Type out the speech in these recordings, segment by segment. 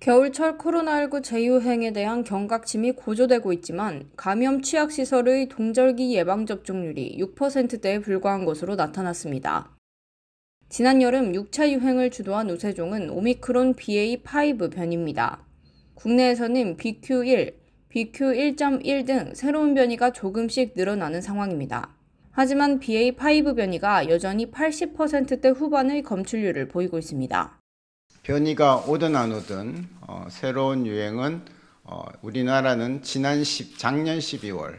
겨울철 코로나19 재유행에 대한 경각심이 고조되고 있지만 감염 취약시설의 동절기 예방접종률이 6%대에 불과한 것으로 나타났습니다. 지난 여름 6차 유행을 주도한 우세종은 오미크론 BA5 변입니다. 국내에서는 BQ1, BQ1.1 등 새로운 변이가 조금씩 늘어나는 상황입니다. 하지만 BA5 변이가 여전히 80%대 후반의 검출률을 보이고 있습니다. 변이가 오든 안 오든 어, 새로운 유행은 어, 우리나라는 지난 10, 작년 12월,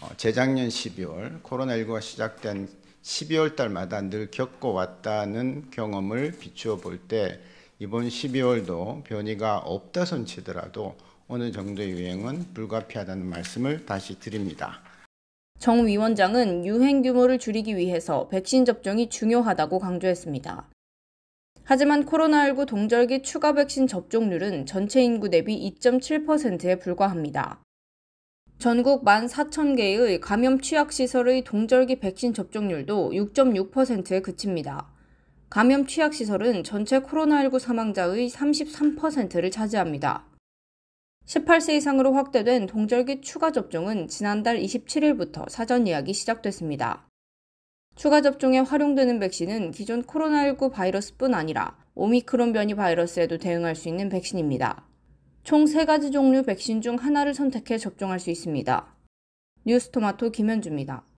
어, 재작년 12월 코로나19가 시작된 12월 달마다 늘 겪어왔다는 경험을 비추어 볼 때 이번 12월도 변이가 없다 손치더라도 어느 정도의 유행은 불가피하다는 말씀을 다시 드립니다. 정 위원장은 유행 규모를 줄이기 위해서 백신 접종이 중요하다고 강조했습니다. 하지만 코로나19 동절기 추가 백신 접종률은 전체 인구 대비 2.7%에 불과합니다. 전국 14,000개의 감염 취약 시설의 동절기 백신 접종률도 6.6%에 그칩니다. 감염 취약 시설은 전체 코로나19 사망자의 33%를 차지합니다. 18세 이상으로 확대된 동절기 추가 접종은 지난달 27일부터 사전 예약이 시작됐습니다. 추가 접종에 활용되는 백신은 기존 코로나19 바이러스뿐 아니라 오미크론 변이 바이러스에도 대응할 수 있는 백신입니다. 총 3가지 종류 백신 중 하나를 선택해 접종할 수 있습니다. 뉴스토마토 김현주입니다.